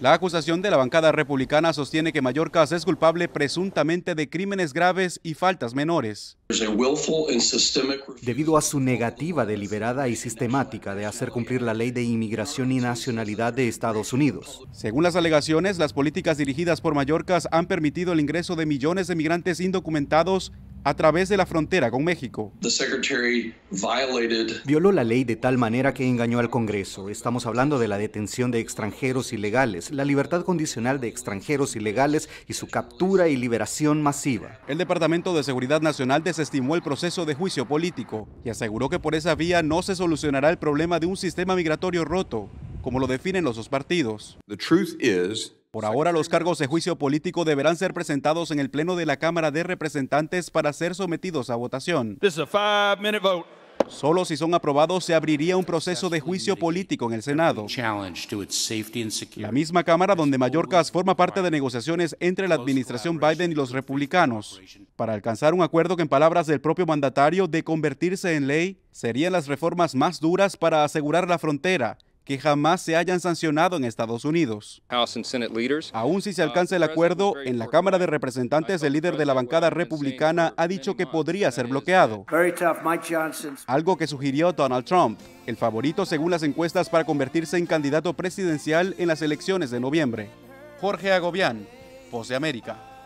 La acusación de la bancada republicana sostiene que Mallorca es culpable presuntamente de crímenes graves y faltas menores. Debido a su negativa deliberada y sistemática de hacer cumplir la ley de inmigración y nacionalidad de Estados Unidos. Según las alegaciones, las políticas dirigidas por Mallorca han permitido el ingreso de millones de migrantes indocumentados a través de la frontera con México. Violó la ley de tal manera que engañó al Congreso. Estamos hablando de la detención de extranjeros ilegales, la libertad condicional de extranjeros ilegales y su captura y liberación masiva. El Departamento de Seguridad Nacional desestimó el proceso de juicio político y aseguró que por esa vía no se solucionará el problema de un sistema migratorio roto, como lo definen los dos partidos. Por ahora, los cargos de juicio político deberán ser presentados en el Pleno de la Cámara de Representantes para ser sometidos a votación. Solo si son aprobados se abriría un proceso de juicio político en el Senado. La misma Cámara donde Mallorcas forma parte de negociaciones entre la administración Biden y los republicanos para alcanzar un acuerdo que en palabras del propio mandatario de convertirse en ley serían las reformas más duras para asegurar la frontera que jamás se hayan sancionado en Estados Unidos. Aún si se alcanza el uh, acuerdo, en la Cámara de Representantes el líder de la bancada republicana ha dicho que podría ser bloqueado, algo que sugirió Donald Trump, el favorito según las encuestas para convertirse en candidato presidencial en las elecciones de noviembre. Jorge Agobián, pose América.